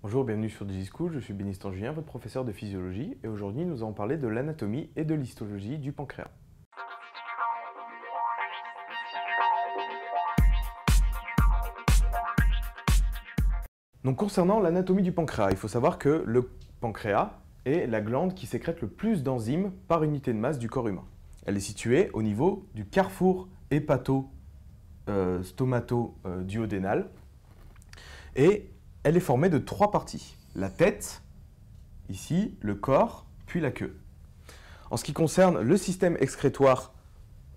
Bonjour, bienvenue sur DigiSchool, je suis Bénistan Julien, votre professeur de physiologie, et aujourd'hui nous allons parler de l'anatomie et de l'histologie du pancréas. Donc concernant l'anatomie du pancréas, il faut savoir que le pancréas est la glande qui sécrète le plus d'enzymes par unité de masse du corps humain. Elle est située au niveau du carrefour hépato-stomato-duodénal et elle est formée de trois parties. La tête, ici, le corps, puis la queue. En ce qui concerne le système excrétoire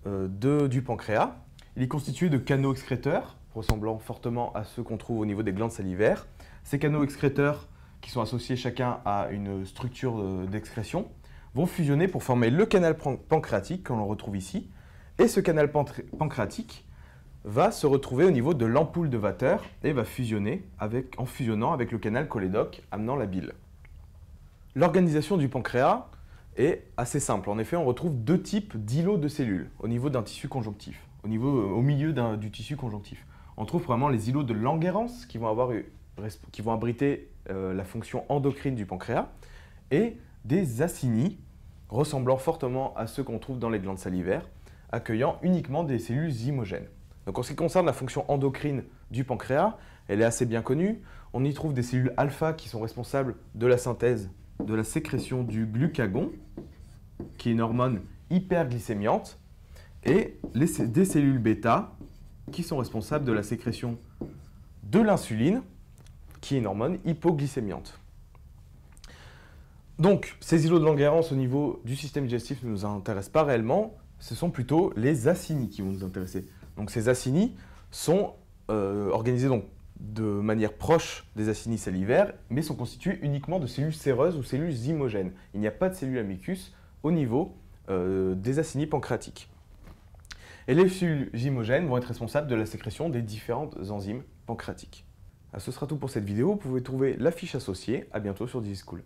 euh, du pancréas, il est constitué de canaux excréteurs, ressemblant fortement à ceux qu'on trouve au niveau des glandes salivaires. Ces canaux excréteurs, qui sont associés chacun à une structure euh, d'excrétion, vont fusionner pour former le canal pancréatique que l'on retrouve ici. Et ce canal pancréatique va se retrouver au niveau de l'ampoule de Vater et va fusionner avec, en fusionnant avec le canal cholédoque amenant la bile. L'organisation du pancréas est assez simple. En effet, on retrouve deux types d'îlots de cellules au niveau d'un tissu conjonctif, au, niveau, euh, au milieu du tissu conjonctif. On trouve vraiment les îlots de Langerhans qui vont, abriter euh, la fonction endocrine du pancréas et des acinies ressemblant fortement à ceux qu'on trouve dans les glandes salivaires, accueillant uniquement des cellules zymogènes. Donc en ce qui concerne la fonction endocrine du pancréas, elle est assez bien connue. On y trouve des cellules alpha qui sont responsables de la synthèse de la sécrétion du glucagon, qui est une hormone hyperglycémiante, et des cellules bêta qui sont responsables de la sécrétion de l'insuline, qui est une hormone hypoglycémiante. Donc, ces îlots de Langerhans au niveau du système digestif ne nous intéressent pas réellement, ce sont plutôt les acinies qui vont nous intéresser. Donc ces acinies sont euh, organisées de manière proche des acinies salivaires, mais sont constituées uniquement de cellules séreuses ou cellules zymogènes. Il n'y a pas de cellules amicus au niveau euh, des acinies pancréatiques. Et les cellules zymogènes vont être responsables de la sécrétion des différentes enzymes pancréatiques. Ah, ce sera tout pour cette vidéo. Vous pouvez trouver la fiche associée. À bientôt sur DigiSchool.